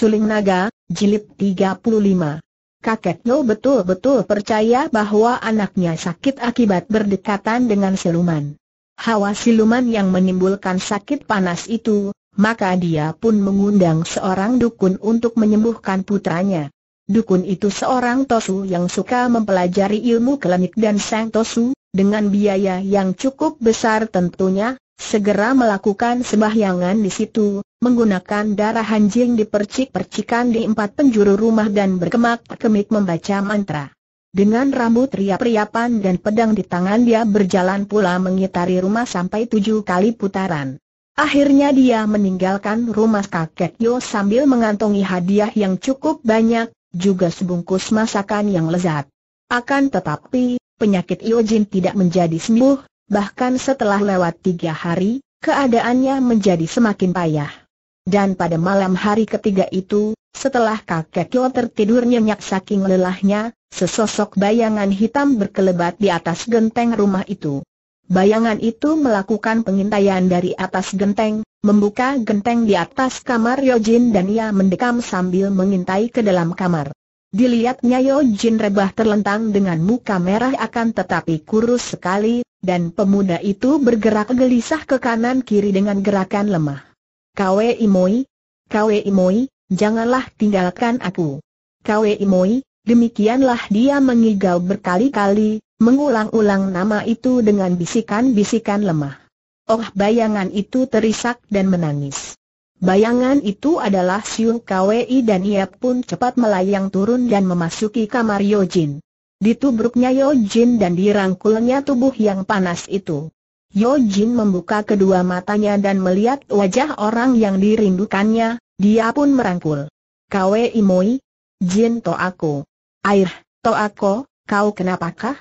Suling Naga, Jilid 35 yo betul-betul percaya bahwa anaknya sakit akibat berdekatan dengan siluman. Hawa siluman yang menimbulkan sakit panas itu, maka dia pun mengundang seorang dukun untuk menyembuhkan putranya. Dukun itu seorang tosu yang suka mempelajari ilmu kelamik dan sang tosu, dengan biaya yang cukup besar tentunya, segera melakukan sembahyangan di situ, menggunakan darah anjing dipercik-percikan di empat penjuru rumah dan berkemak-kemik membaca mantra. Dengan rambut riap-riapan dan pedang di tangan dia berjalan pula mengitari rumah sampai tujuh kali putaran. Akhirnya dia meninggalkan rumah kakek Yo sambil mengantongi hadiah yang cukup banyak, juga sebungkus masakan yang lezat. Akan tetapi, penyakit Yo Jin tidak menjadi sembuh, bahkan setelah lewat tiga hari, keadaannya menjadi semakin payah. Dan pada malam hari ketiga itu, setelah kakek Kyo tertidur nyenyak saking lelahnya, sesosok bayangan hitam berkelebat di atas genteng rumah itu. Bayangan itu melakukan pengintaian dari atas genteng, membuka genteng di atas kamar Yojin dan ia mendekam sambil mengintai ke dalam kamar. Dilihatnya Yojin rebah terlentang dengan muka merah akan tetapi kurus sekali, dan pemuda itu bergerak gelisah ke kanan kiri dengan gerakan lemah. Kwe Imoi, Kwe Imoi, janganlah tinggalkan aku. Kwe Imoi, demikianlah dia mengigau berkali-kali, mengulang-ulang nama itu dengan bisikan-bisikan lemah. Oh bayangan itu terisak dan menangis. Bayangan itu adalah Siung Kwi dan ia pun cepat melayang turun dan memasuki kamar Yojin. Ditubruknya Yo Jin dan dirangkulnya tubuh yang panas itu. Yo Jin membuka kedua matanya dan melihat wajah orang yang dirindukannya, dia pun merangkul. Kwe Imoi, Jin to aku. Air, to aku, kau kenapakah?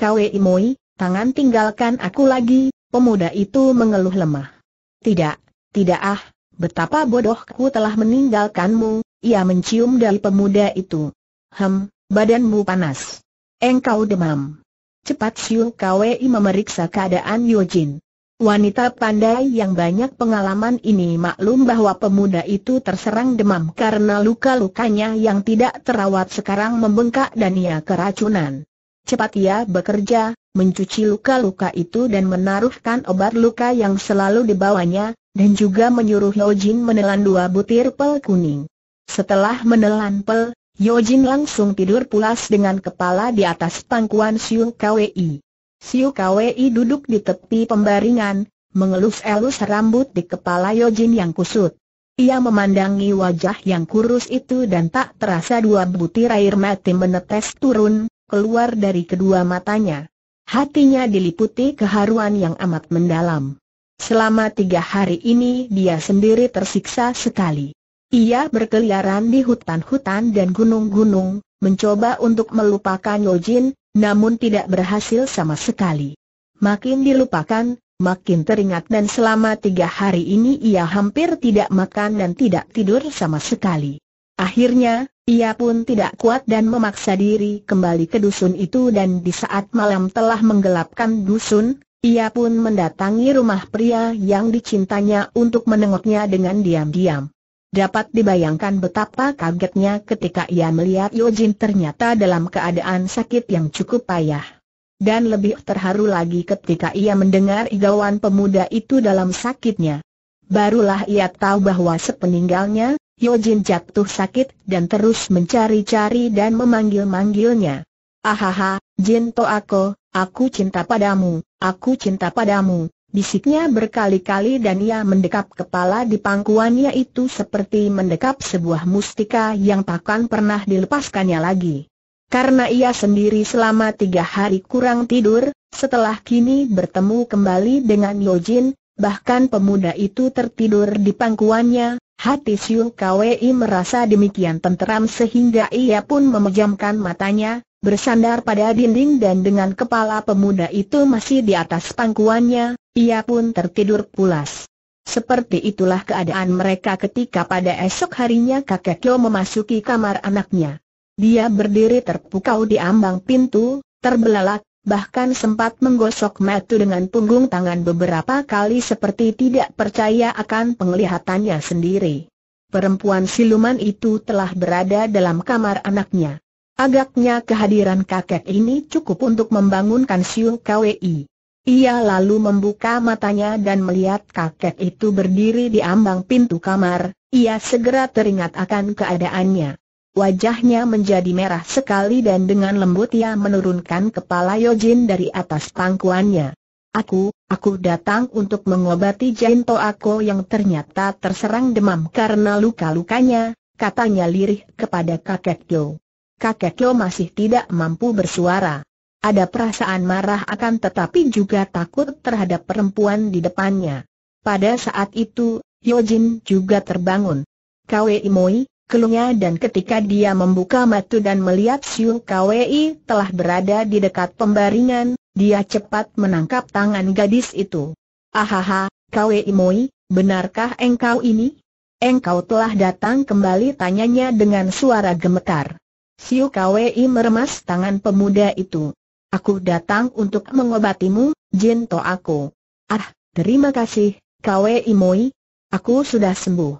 Kwe Imoi, tangan tinggalkan aku lagi, pemuda itu mengeluh lemah. Tidak, tidak ah, betapa bodohku telah meninggalkanmu, ia mencium dari pemuda itu. Hem, badanmu panas. Engkau demam. Cepat Siu Kwei memeriksa keadaan Yojin. Wanita pandai yang banyak pengalaman ini maklum bahwa pemuda itu terserang demam karena luka-lukanya yang tidak terawat sekarang membengkak dan ia keracunan. Cepat ia bekerja, mencuci luka-luka itu dan menaruhkan obat luka yang selalu dibawanya, dan juga menyuruh Yojin menelan dua butir pel kuning. Setelah menelan pel Yojin langsung tidur pulas dengan kepala di atas pangkuan Siu Kwei. Siu Kwei duduk di tepi pembaringan, mengelus-elus rambut di kepala Yojin yang kusut. Ia memandangi wajah yang kurus itu dan tak terasa dua butir air mati menetes turun, keluar dari kedua matanya. Hatinya diliputi keharuan yang amat mendalam. Selama tiga hari ini dia sendiri tersiksa sekali. Ia berkeliaran di hutan-hutan dan gunung-gunung, mencoba untuk melupakan Yojin, namun tidak berhasil sama sekali. Makin dilupakan, makin teringat dan selama tiga hari ini ia hampir tidak makan dan tidak tidur sama sekali. Akhirnya, ia pun tidak kuat dan memaksa diri kembali ke dusun itu dan di saat malam telah menggelapkan dusun, ia pun mendatangi rumah pria yang dicintanya untuk menengoknya dengan diam-diam. Dapat dibayangkan betapa kagetnya ketika ia melihat Yojin ternyata dalam keadaan sakit yang cukup payah. Dan lebih terharu lagi ketika ia mendengar igawan pemuda itu dalam sakitnya. Barulah ia tahu bahwa sepeninggalnya, Yojin jatuh sakit dan terus mencari-cari dan memanggil-manggilnya. Ahaha, Jin Toako, aku cinta padamu, aku cinta padamu, bisiknya berkali-kali dan ia mendekap kepala di pangkuannya itu seperti mendekap sebuah mustika yang takkan pernah dilepaskannya lagi. Karena ia sendiri selama tiga hari kurang tidur, setelah kini bertemu kembali dengan Yojin, bahkan pemuda itu tertidur di pangkuannya, hati Siu Kwei merasa demikian tenteram sehingga ia pun memejamkan matanya, bersandar pada dinding dan dengan kepala pemuda itu masih di atas pangkuannya, ia pun tertidur pulas. Seperti itulah keadaan mereka ketika pada esok harinya kakek Kyo memasuki kamar anaknya. Dia berdiri terpukau di ambang pintu, terbelalak, bahkan sempat menggosok mata dengan punggung tangan beberapa kali seperti tidak percaya akan penglihatannya sendiri. Perempuan siluman itu telah berada dalam kamar anaknya. Agaknya kehadiran kakek ini cukup untuk membangunkan Siu Kwei. Ia lalu membuka matanya dan melihat kakek itu berdiri di ambang pintu kamar, ia segera teringat akan keadaannya. Wajahnya menjadi merah sekali dan dengan lembut ia menurunkan kepala Yojin dari atas pangkuannya. Aku, aku datang untuk mengobati Jento aku yang ternyata terserang demam karena luka-lukanya, katanya lirih kepada kakek Yo. Kakek Yo masih tidak mampu bersuara. Ada perasaan marah akan tetapi juga takut terhadap perempuan di depannya. Pada saat itu, Yojin juga terbangun. Kwei Moi, keluhnya dan ketika dia membuka mata dan melihat Siu Kwei telah berada di dekat pembaringan, dia cepat menangkap tangan gadis itu. Ahaha, Kwei Moi, benarkah engkau ini? Engkau telah datang kembali tanyanya dengan suara gemetar. Siu Kwei meremas tangan pemuda itu. Aku datang untuk mengobatimu, Jin To aku. Ah, terima kasih, Kwe Imoi. Aku sudah sembuh.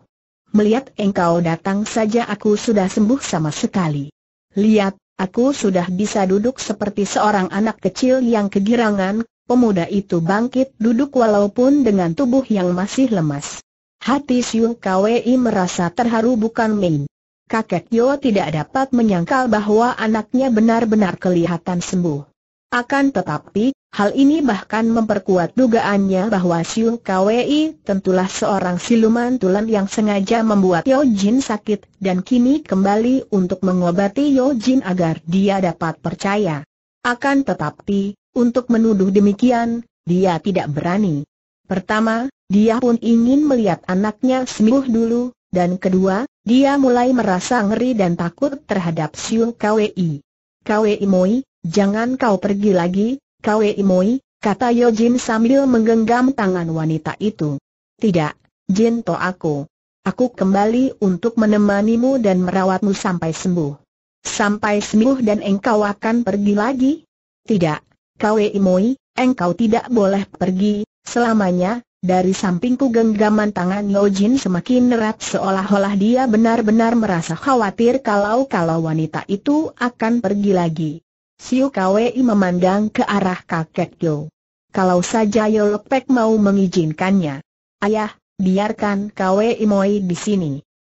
Melihat engkau datang saja aku sudah sembuh sama sekali. Lihat, aku sudah bisa duduk seperti seorang anak kecil yang kegirangan, pemuda itu bangkit duduk walaupun dengan tubuh yang masih lemas. Hati Siu Kwe merasa terharu bukan main. Kakek Yo tidak dapat menyangkal bahwa anaknya benar-benar kelihatan sembuh. Akan tetapi, hal ini bahkan memperkuat dugaannya bahwa Siu Kwei tentulah seorang siluman tulen yang sengaja membuat Yo Jin sakit dan kini kembali untuk mengobati Yo Jin agar dia dapat percaya. Akan tetapi, untuk menuduh demikian, dia tidak berani. Pertama, dia pun ingin melihat anaknya sembuh dulu, dan kedua, dia mulai merasa ngeri dan takut terhadap Siu Kwei. Kwei Moi, Jangan kau pergi lagi, Kwe Imoi, kata Yojin sambil menggenggam tangan wanita itu. Tidak, Jin Jinto aku. Aku kembali untuk menemanimu dan merawatmu sampai sembuh. Sampai sembuh dan engkau akan pergi lagi? Tidak, Kwe Imoi, engkau tidak boleh pergi, selamanya, dari sampingku genggaman tangan Yojin semakin erat seolah-olah dia benar-benar merasa khawatir kalau-kalau wanita itu akan pergi lagi. Siu Kwei memandang ke arah kakek Yo. Kalau saja Yo Lepek mau mengizinkannya. Ayah, biarkan Kwei Moi di sini.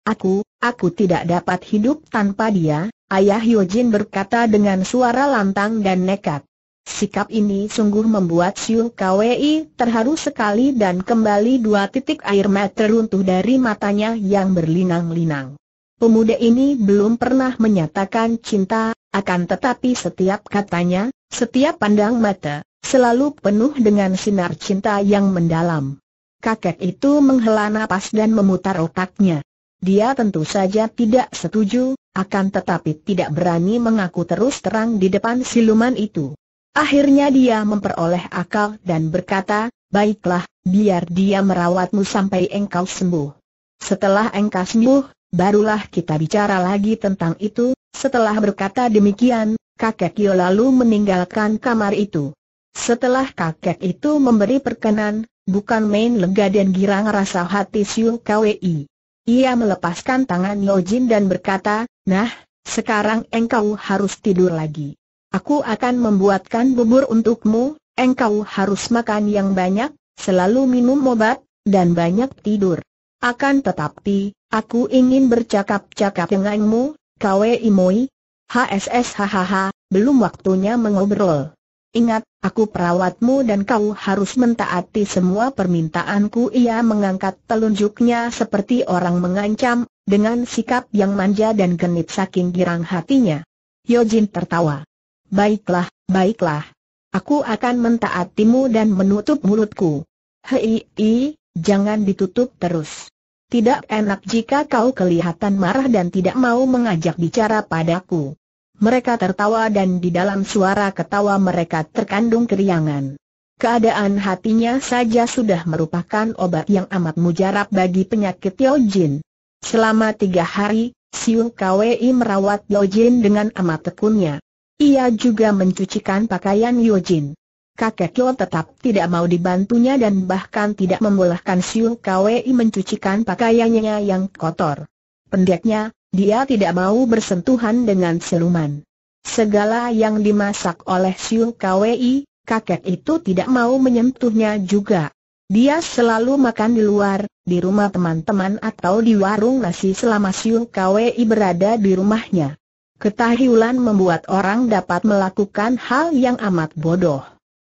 Aku, aku tidak dapat hidup tanpa dia, ayah Yojin berkata dengan suara lantang dan nekat. Sikap ini sungguh membuat Siu Kwei terharu sekali dan kembali dua titik air mata runtuh dari matanya yang berlinang-linang. Pemuda ini belum pernah menyatakan cinta, akan tetapi setiap katanya, setiap pandang mata, selalu penuh dengan sinar cinta yang mendalam. Kakek itu menghela nafas dan memutar otaknya. Dia tentu saja tidak setuju, akan tetapi tidak berani mengaku terus terang di depan siluman itu. Akhirnya dia memperoleh akal dan berkata, baiklah, biar dia merawatmu sampai engkau sembuh. Setelah engkau sembuh, Barulah kita bicara lagi tentang itu, setelah berkata demikian, kakek Yo lalu meninggalkan kamar itu. Setelah kakek itu memberi perkenan, bukan main lega dan girang rasa hati Siu Kwei. Ia melepaskan tangan Jin dan berkata, Nah, sekarang engkau harus tidur lagi. Aku akan membuatkan bubur untukmu, engkau harus makan yang banyak, selalu minum obat, dan banyak tidur. Akan tetapi, aku ingin bercakap-cakap denganmu, Kwe Imoi. HSS hahaha, belum waktunya mengobrol. Ingat, aku perawatmu dan kau harus mentaati semua permintaanku. Ia mengangkat telunjuknya seperti orang mengancam, dengan sikap yang manja dan genit saking girang hatinya. Yojin tertawa. Baiklah, baiklah. Aku akan mentaatimu dan menutup mulutku. Hei, Jangan ditutup terus. Tidak enak jika kau kelihatan marah dan tidak mau mengajak bicara padaku. Mereka tertawa dan di dalam suara ketawa mereka terkandung keriangan. Keadaan hatinya saja sudah merupakan obat yang amat mujarab bagi penyakit Yojin. Selama tiga hari, Siu Kwei merawat Yojin dengan amat tekunnya. Ia juga mencucikan pakaian Yojin. Kakek Kyo tetap tidak mau dibantunya dan bahkan tidak membolehkan Siu Kwei mencucikan pakaiannya yang kotor. Pendeknya, dia tidak mau bersentuhan dengan siluman. Segala yang dimasak oleh Siu Kwei, kakek itu tidak mau menyentuhnya juga. Dia selalu makan di luar, di rumah teman-teman atau di warung nasi selama Siu Kwei berada di rumahnya. Ketahilan membuat orang dapat melakukan hal yang amat bodoh.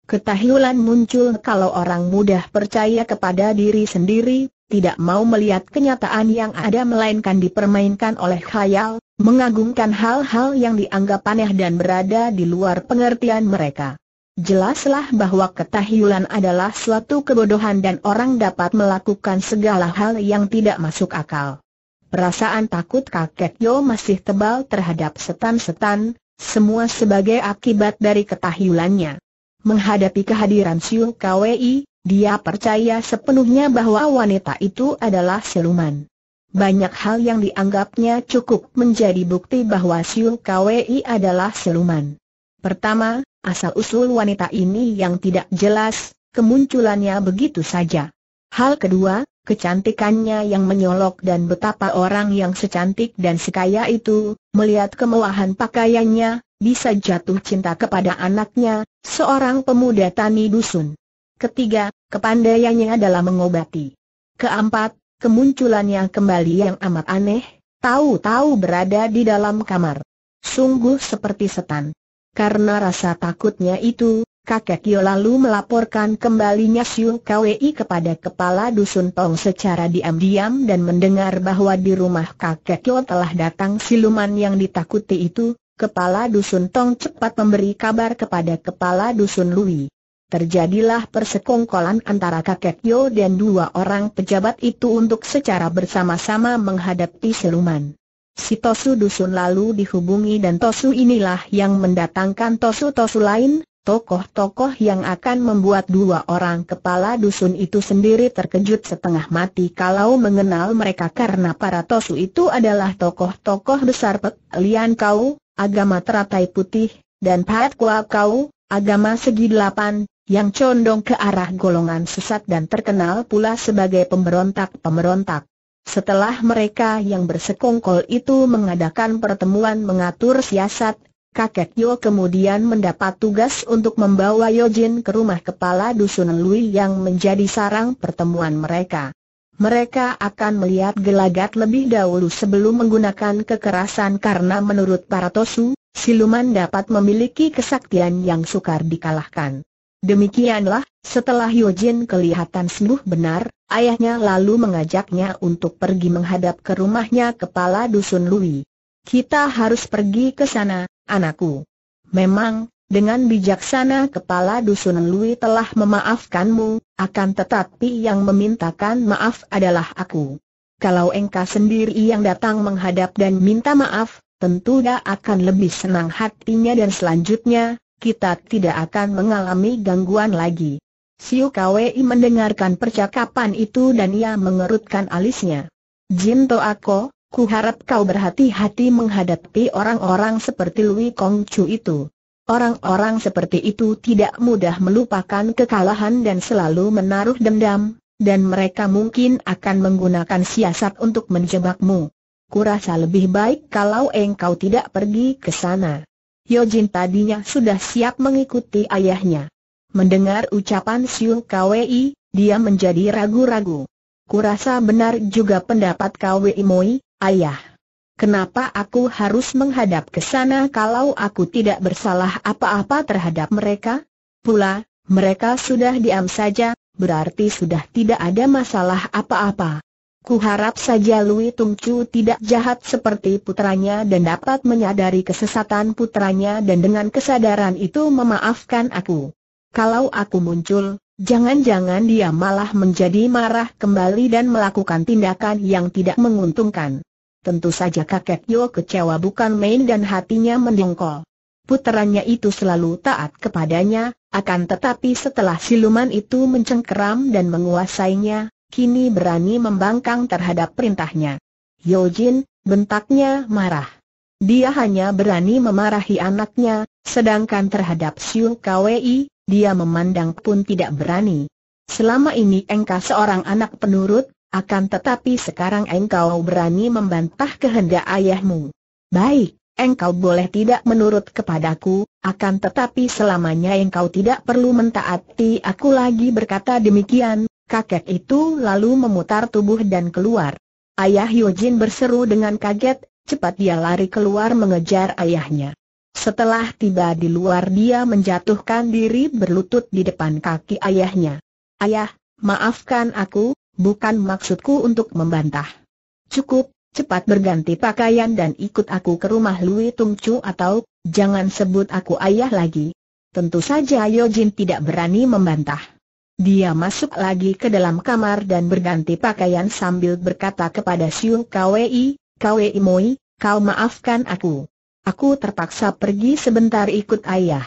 Ketahilan muncul kalau orang mudah percaya kepada diri sendiri, tidak mau melihat kenyataan yang ada melainkan dipermainkan oleh khayal, mengagungkan hal-hal yang dianggap aneh dan berada di luar pengertian mereka. Jelaslah bahwa ketahilan adalah suatu kebodohan dan orang dapat melakukan segala hal yang tidak masuk akal. Perasaan takut kakek Yo masih tebal terhadap setan-setan, semua sebagai akibat dari ketahilannya. Menghadapi kehadiran Siu Kwei, dia percaya sepenuhnya bahwa wanita itu adalah siluman. Banyak hal yang dianggapnya cukup menjadi bukti bahwa Siu Kwei adalah siluman. Pertama, asal-usul wanita ini yang tidak jelas, kemunculannya begitu saja. Hal kedua, kecantikannya yang menyolok dan betapa orang yang secantik dan sekaya itu, melihat kemewahan pakaiannya, bisa jatuh cinta kepada anaknya, seorang pemuda tani dusun. Ketiga, kepandaiannya adalah mengobati. Keempat, kemunculannya kembali yang amat aneh, tahu-tahu berada di dalam kamar. Sungguh seperti setan. Karena rasa takutnya itu, kakek Yo lalu melaporkan kembalinya Siu Kwei kepada kepala dusun Tong secara diam-diam dan mendengar bahwa di rumah kakek Yo telah datang siluman yang ditakuti itu, Kepala Dusun Tong cepat memberi kabar kepada Kepala Dusun Lui. Terjadilah persekongkolan antara kakek Yo dan dua orang pejabat itu untuk secara bersama-sama menghadapi siluman. Si Tosu Dusun lalu dihubungi dan Tosu inilah yang mendatangkan Tosu-Tosu lain, tokoh-tokoh yang akan membuat dua orang kepala dusun itu sendiri terkejut setengah mati kalau mengenal mereka karena para tosu itu adalah tokoh-tokoh besar Pek Lian Kau, agama teratai putih, dan Pat Kua Kau, agama segi delapan, yang condong ke arah golongan sesat dan terkenal pula sebagai pemberontak-pemberontak. Setelah mereka yang bersekongkol itu mengadakan pertemuan mengatur siasat, kakek Yo kemudian mendapat tugas untuk membawa Yojin ke rumah kepala dusun Lui yang menjadi sarang pertemuan mereka mereka akan melihat gelagat lebih dahulu sebelum menggunakan kekerasan karena menurut para Tosu, siluman dapat memiliki kesaktian yang sukar dikalahkan. Demikianlah, setelah Yojin kelihatan sembuh benar, ayahnya lalu mengajaknya untuk pergi menghadap ke rumahnya kepala dusun Lui. Kita harus pergi ke sana, anakku. Memang, dengan bijaksana kepala dusun Lui telah memaafkanmu, akan tetapi yang memintakan maaf adalah aku. Kalau engkau sendiri yang datang menghadap dan minta maaf, tentu dia akan lebih senang hatinya dan selanjutnya, kita tidak akan mengalami gangguan lagi. Siu Kwei mendengarkan percakapan itu dan ia mengerutkan alisnya. Jin To Ako, ku harap kau berhati-hati menghadapi orang-orang seperti Lui Kong Chu itu. Orang-orang seperti itu tidak mudah melupakan kekalahan dan selalu menaruh dendam, dan mereka mungkin akan menggunakan siasat untuk menjebakmu. Kurasa lebih baik kalau engkau tidak pergi ke sana. Yojin tadinya sudah siap mengikuti ayahnya. Mendengar ucapan Siu Kwei, dia menjadi ragu-ragu. Kurasa benar juga pendapat Kwei Moi, ayah. Kenapa aku harus menghadap ke sana kalau aku tidak bersalah apa-apa terhadap mereka? Pula, mereka sudah diam saja, berarti sudah tidak ada masalah apa-apa. Kuharap saja Lui Tung tidak jahat seperti putranya dan dapat menyadari kesesatan putranya dan dengan kesadaran itu memaafkan aku. Kalau aku muncul, jangan-jangan dia malah menjadi marah kembali dan melakukan tindakan yang tidak menguntungkan. Tentu saja kakek Yo kecewa bukan main dan hatinya mendongkol. Puterannya itu selalu taat kepadanya, akan tetapi setelah siluman itu mencengkeram dan menguasainya, kini berani membangkang terhadap perintahnya. Yo Jin, bentaknya marah. Dia hanya berani memarahi anaknya, sedangkan terhadap Siu Kwei, dia memandang pun tidak berani. Selama ini engkau seorang anak penurut, akan tetapi sekarang engkau berani membantah kehendak ayahmu. Baik, engkau boleh tidak menurut kepadaku, akan tetapi selamanya engkau tidak perlu mentaati aku lagi berkata demikian, kakek itu lalu memutar tubuh dan keluar. Ayah Yojin berseru dengan kaget, cepat dia lari keluar mengejar ayahnya. Setelah tiba di luar dia menjatuhkan diri berlutut di depan kaki ayahnya. Ayah, maafkan aku, bukan maksudku untuk membantah. Cukup, cepat berganti pakaian dan ikut aku ke rumah Lui Tung Chu atau, jangan sebut aku ayah lagi. Tentu saja Yojin tidak berani membantah. Dia masuk lagi ke dalam kamar dan berganti pakaian sambil berkata kepada Siu Kwei, Kwei Moi, kau maafkan aku. Aku terpaksa pergi sebentar ikut ayah.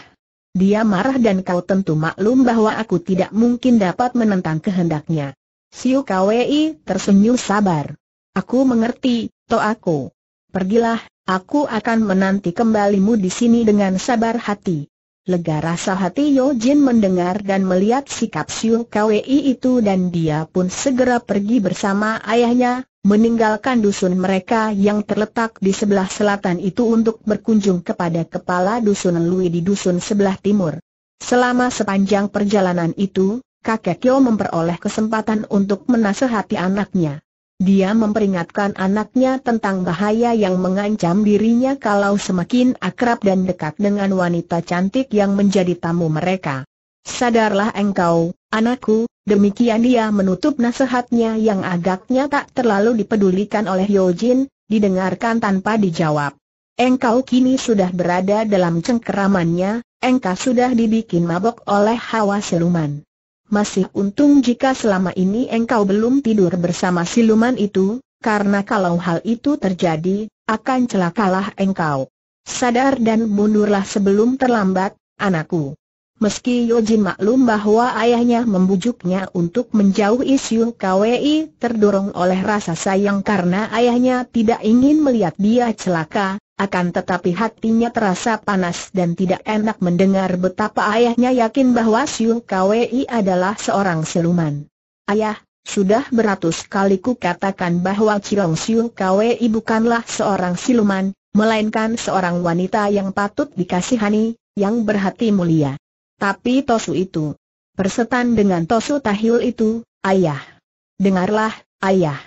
Dia marah dan kau tentu maklum bahwa aku tidak mungkin dapat menentang kehendaknya. Siu Kwei tersenyum sabar. Aku mengerti, to aku. Pergilah, aku akan menanti kembalimu di sini dengan sabar hati. Lega rasa hati Yo Jin mendengar dan melihat sikap Siu Kwei itu dan dia pun segera pergi bersama ayahnya, meninggalkan dusun mereka yang terletak di sebelah selatan itu untuk berkunjung kepada kepala dusun Lui di dusun sebelah timur. Selama sepanjang perjalanan itu, kakek Kyo memperoleh kesempatan untuk menasehati anaknya. Dia memperingatkan anaknya tentang bahaya yang mengancam dirinya kalau semakin akrab dan dekat dengan wanita cantik yang menjadi tamu mereka. Sadarlah engkau, anakku, demikian dia menutup nasihatnya yang agaknya tak terlalu dipedulikan oleh Yojin, didengarkan tanpa dijawab. Engkau kini sudah berada dalam cengkeramannya, engkau sudah dibikin mabok oleh hawa seluman masih untung jika selama ini engkau belum tidur bersama siluman itu, karena kalau hal itu terjadi, akan celakalah engkau. Sadar dan mundurlah sebelum terlambat, anakku. Meski Yojin maklum bahwa ayahnya membujuknya untuk menjauh isu Kwi terdorong oleh rasa sayang karena ayahnya tidak ingin melihat dia celaka, akan tetapi hatinya terasa panas dan tidak enak mendengar betapa ayahnya yakin bahwa Siu Kwei adalah seorang siluman. Ayah, sudah beratus kali ku katakan bahwa Cirong Siu Kwei bukanlah seorang siluman, melainkan seorang wanita yang patut dikasihani, yang berhati mulia. Tapi Tosu itu, persetan dengan Tosu Tahil itu, ayah. Dengarlah, ayah.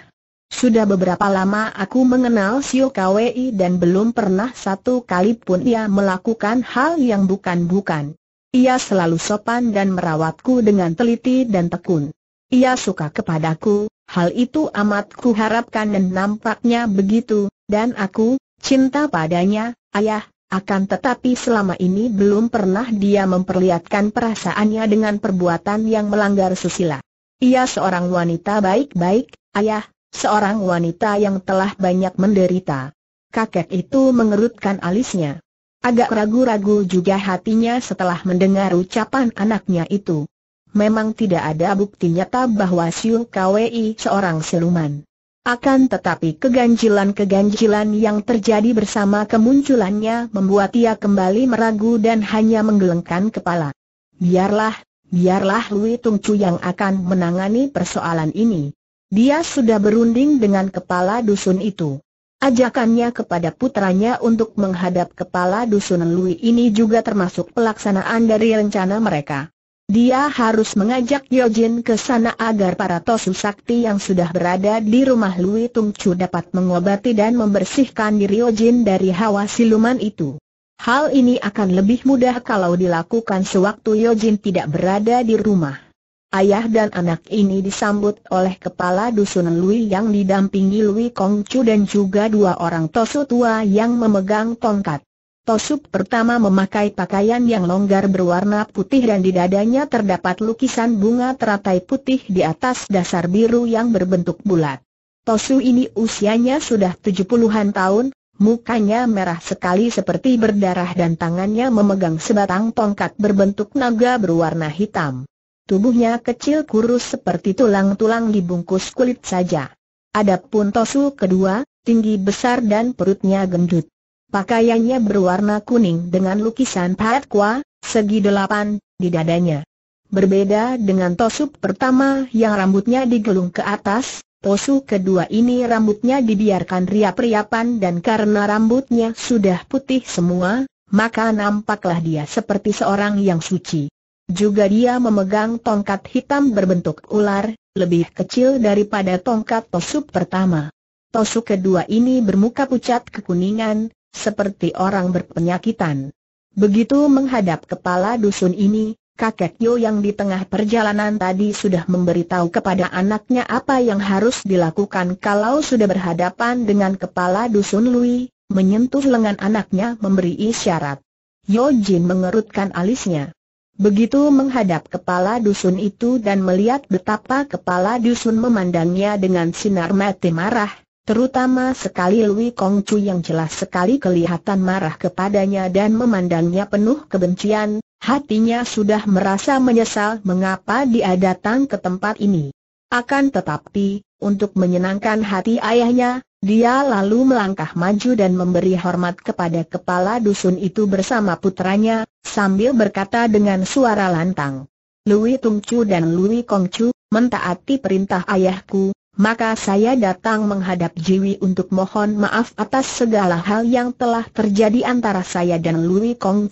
Sudah beberapa lama aku mengenal Sio KWI dan belum pernah satu kali pun ia melakukan hal yang bukan-bukan. Ia selalu sopan dan merawatku dengan teliti dan tekun. Ia suka kepadaku, hal itu amat kuharapkan dan nampaknya begitu, dan aku, cinta padanya, ayah, akan tetapi selama ini belum pernah dia memperlihatkan perasaannya dengan perbuatan yang melanggar susila. Ia seorang wanita baik-baik, ayah, Seorang wanita yang telah banyak menderita. Kakek itu mengerutkan alisnya. Agak ragu-ragu juga hatinya setelah mendengar ucapan anaknya itu. Memang tidak ada bukti nyata bahwa Siu Kwi seorang siluman. Akan tetapi keganjilan-keganjilan yang terjadi bersama kemunculannya membuat ia kembali meragu dan hanya menggelengkan kepala. Biarlah, biarlah Lui Tungcu yang akan menangani persoalan ini. Dia sudah berunding dengan kepala dusun itu. Ajakannya kepada putranya untuk menghadap kepala dusun Lui ini juga termasuk pelaksanaan dari rencana mereka. Dia harus mengajak Yojin ke sana agar para tosu sakti yang sudah berada di rumah Lui Tung dapat mengobati dan membersihkan diri Yojin dari hawa siluman itu. Hal ini akan lebih mudah kalau dilakukan sewaktu Yojin tidak berada di rumah. Ayah dan anak ini disambut oleh kepala dusun Lui yang didampingi Lui Kong Chu dan juga dua orang tosu tua yang memegang tongkat. Tosu pertama memakai pakaian yang longgar berwarna putih dan di dadanya terdapat lukisan bunga teratai putih di atas dasar biru yang berbentuk bulat. Tosu ini usianya sudah 70-an tahun, mukanya merah sekali seperti berdarah dan tangannya memegang sebatang tongkat berbentuk naga berwarna hitam. Tubuhnya kecil kurus seperti tulang-tulang dibungkus kulit saja. Adapun Tosu kedua, tinggi besar dan perutnya gendut. Pakaiannya berwarna kuning dengan lukisan patkwa, segi delapan, di dadanya. Berbeda dengan Tosu pertama yang rambutnya digelung ke atas, Tosu kedua ini rambutnya dibiarkan riap-riapan dan karena rambutnya sudah putih semua, maka nampaklah dia seperti seorang yang suci. Juga dia memegang tongkat hitam berbentuk ular, lebih kecil daripada tongkat tosuk pertama. Tosuk kedua ini bermuka pucat kekuningan, seperti orang berpenyakitan. Begitu menghadap kepala dusun ini, kakek Yo yang di tengah perjalanan tadi sudah memberitahu kepada anaknya apa yang harus dilakukan kalau sudah berhadapan dengan kepala dusun Lui, menyentuh lengan anaknya memberi isyarat. Yo Jin mengerutkan alisnya. Begitu menghadap kepala dusun itu dan melihat betapa kepala dusun memandangnya dengan sinar mati marah, terutama sekali Lui Kong Chu yang jelas sekali kelihatan marah kepadanya dan memandangnya penuh kebencian, hatinya sudah merasa menyesal mengapa dia datang ke tempat ini. Akan tetapi, untuk menyenangkan hati ayahnya, dia lalu melangkah maju dan memberi hormat kepada kepala dusun itu bersama putranya, sambil berkata dengan suara lantang. Lui Tung dan Lui Kong mentaati perintah ayahku, maka saya datang menghadap Jiwi untuk mohon maaf atas segala hal yang telah terjadi antara saya dan Lui Kong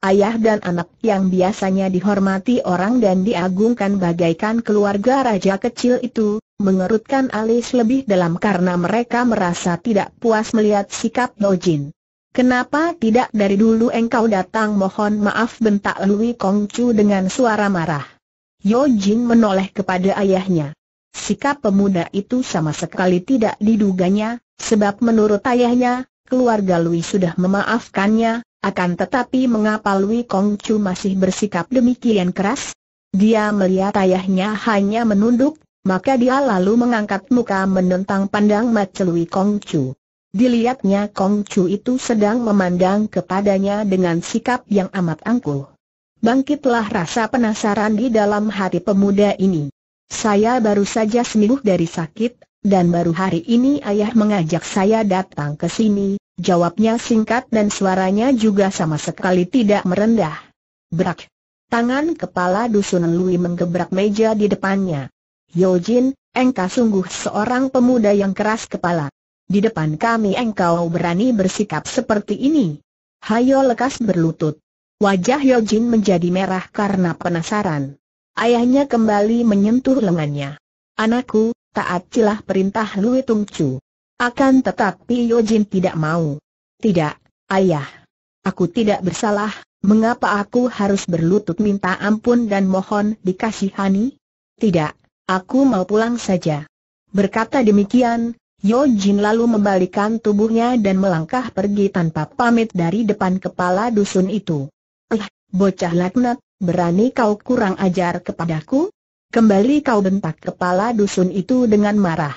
Ayah dan anak yang biasanya dihormati orang dan diagungkan bagaikan keluarga raja kecil itu, mengerutkan alis lebih dalam karena mereka merasa tidak puas melihat sikap Dojin. Kenapa tidak dari dulu engkau datang mohon maaf bentak Lui Kongcu dengan suara marah. Jin menoleh kepada ayahnya. Sikap pemuda itu sama sekali tidak diduganya, sebab menurut ayahnya, keluarga Lui sudah memaafkannya, akan tetapi mengapa Lui Kong Chu masih bersikap demikian keras? Dia melihat ayahnya hanya menunduk, maka dia lalu mengangkat muka menentang pandang mata Lui Kong Chu. Dilihatnya Kong Chu itu sedang memandang kepadanya dengan sikap yang amat angkuh. Bangkitlah rasa penasaran di dalam hati pemuda ini. Saya baru saja sembuh dari sakit, dan baru hari ini ayah mengajak saya datang ke sini, jawabnya singkat dan suaranya juga sama sekali tidak merendah. Berak. Tangan kepala dusun Lui menggebrak meja di depannya. Yojin, engkau sungguh seorang pemuda yang keras kepala. Di depan kami engkau berani bersikap seperti ini. Hayo lekas berlutut. Wajah Yojin menjadi merah karena penasaran. Ayahnya kembali menyentuh lengannya. Anakku, taatilah perintah Lui Tung Chu. Akan tetapi Yojin tidak mau. Tidak, ayah. Aku tidak bersalah, mengapa aku harus berlutut minta ampun dan mohon dikasihani? Tidak, aku mau pulang saja. Berkata demikian, Yojin lalu membalikan tubuhnya dan melangkah pergi tanpa pamit dari depan kepala dusun itu. Eh, bocah laknat, berani kau kurang ajar kepadaku? Kembali kau bentak kepala dusun itu dengan marah.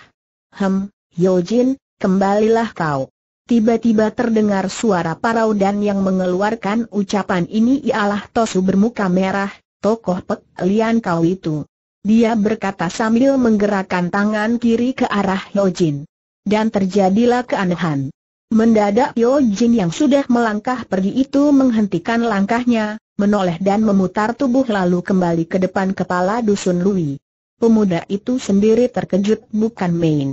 Hem, Yojin, kembalilah kau. Tiba-tiba terdengar suara parau dan yang mengeluarkan ucapan ini ialah Tosu bermuka merah, tokoh Pek Lian kau itu. Dia berkata sambil menggerakkan tangan kiri ke arah Yojin. Dan terjadilah keanehan. Mendadak Yojin yang sudah melangkah pergi itu menghentikan langkahnya, menoleh dan memutar tubuh lalu kembali ke depan kepala dusun Lui. Pemuda itu sendiri terkejut bukan main.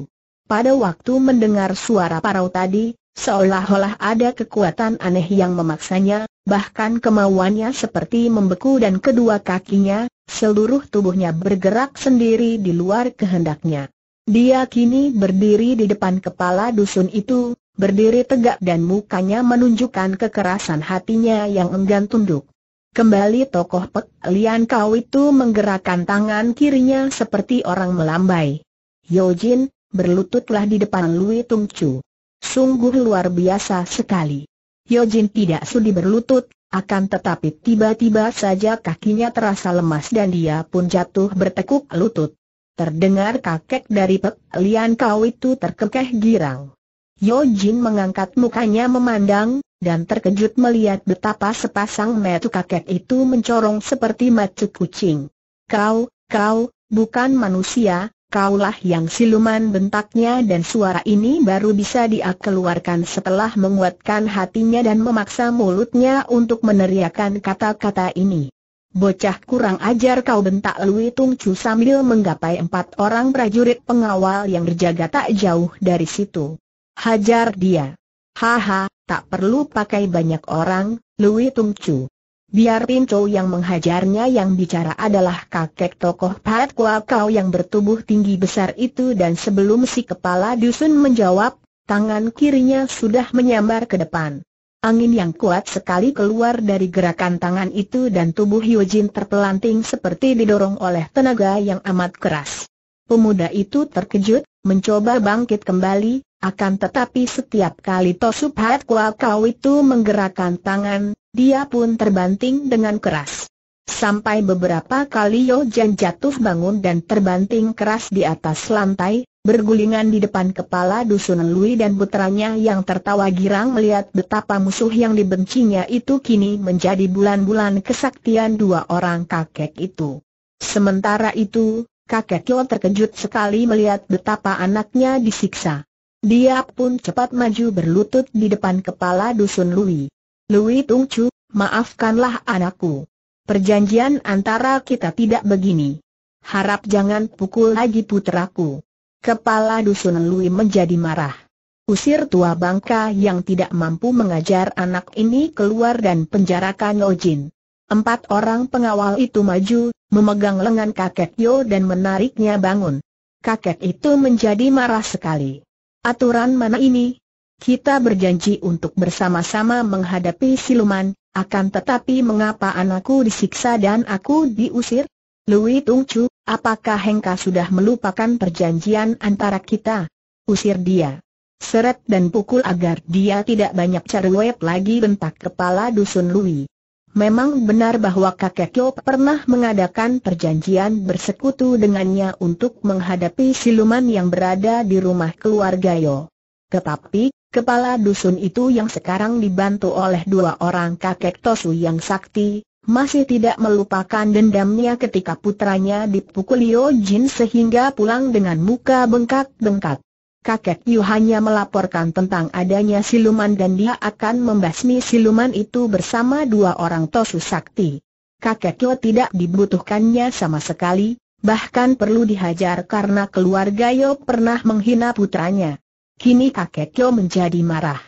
Pada waktu mendengar suara parau tadi, seolah-olah ada kekuatan aneh yang memaksanya, bahkan kemauannya seperti membeku dan kedua kakinya, seluruh tubuhnya bergerak sendiri di luar kehendaknya. Dia kini berdiri di depan kepala dusun itu, berdiri tegak dan mukanya menunjukkan kekerasan hatinya yang enggan tunduk. Kembali tokoh Pek Lian Kau itu menggerakkan tangan kirinya seperti orang melambai. Yojin, berlututlah di depan Lui Tung Chu. Sungguh luar biasa sekali. Yojin tidak sudi berlutut, akan tetapi tiba-tiba saja kakinya terasa lemas dan dia pun jatuh bertekuk lutut. Terdengar kakek dari Pek Lian Kau itu terkekeh girang. Yojin mengangkat mukanya memandang, dan terkejut melihat betapa sepasang metu kakek itu mencorong seperti mata kucing. Kau, kau, bukan manusia, kaulah yang siluman bentaknya dan suara ini baru bisa dia keluarkan setelah menguatkan hatinya dan memaksa mulutnya untuk meneriakkan kata-kata ini. Bocah kurang ajar kau bentak Lui Tung Chu sambil menggapai empat orang prajurit pengawal yang berjaga tak jauh dari situ. Hajar dia. Haha, tak perlu pakai banyak orang, Lui Tung Chu. Biar Pinto yang menghajarnya yang bicara adalah kakek tokoh Pat Kua Kau yang bertubuh tinggi besar itu dan sebelum si kepala dusun menjawab, tangan kirinya sudah menyambar ke depan. Angin yang kuat sekali keluar dari gerakan tangan itu dan tubuh Hyojin terpelanting seperti didorong oleh tenaga yang amat keras. Pemuda itu terkejut, mencoba bangkit kembali, akan tetapi setiap kali Tosub Hat Kau itu menggerakkan tangan, dia pun terbanting dengan keras. Sampai beberapa kali Yo Jan jatuh bangun dan terbanting keras di atas lantai, bergulingan di depan kepala Dusun Lui dan putranya yang tertawa girang melihat betapa musuh yang dibencinya itu kini menjadi bulan-bulan kesaktian dua orang kakek itu. Sementara itu, kakek Yo terkejut sekali melihat betapa anaknya disiksa. Dia pun cepat maju berlutut di depan kepala dusun Lui. Lui Tung Chu, maafkanlah anakku. Perjanjian antara kita tidak begini. Harap jangan pukul lagi putraku. Kepala dusun Lui menjadi marah. Usir tua bangka yang tidak mampu mengajar anak ini keluar dan penjarakan Ojin. Empat orang pengawal itu maju, memegang lengan kakek Yo dan menariknya bangun. Kakek itu menjadi marah sekali. Aturan mana ini? Kita berjanji untuk bersama-sama menghadapi siluman, akan tetapi mengapa anakku disiksa dan aku diusir? Lui Tung apakah Hengka sudah melupakan perjanjian antara kita? Usir dia. Seret dan pukul agar dia tidak banyak cerewet lagi bentak kepala dusun Lui. Memang benar bahwa kakek Yo pernah mengadakan perjanjian bersekutu dengannya untuk menghadapi siluman yang berada di rumah keluarga Yo. Tetapi, kepala dusun itu yang sekarang dibantu oleh dua orang kakek Tosu yang sakti, masih tidak melupakan dendamnya ketika putranya dipukul Yo Jin sehingga pulang dengan muka bengkak-bengkak kakek Yu hanya melaporkan tentang adanya siluman dan dia akan membasmi siluman itu bersama dua orang Tosu Sakti. Kakek Yu tidak dibutuhkannya sama sekali, bahkan perlu dihajar karena keluarga Yo pernah menghina putranya. Kini kakek Yo menjadi marah.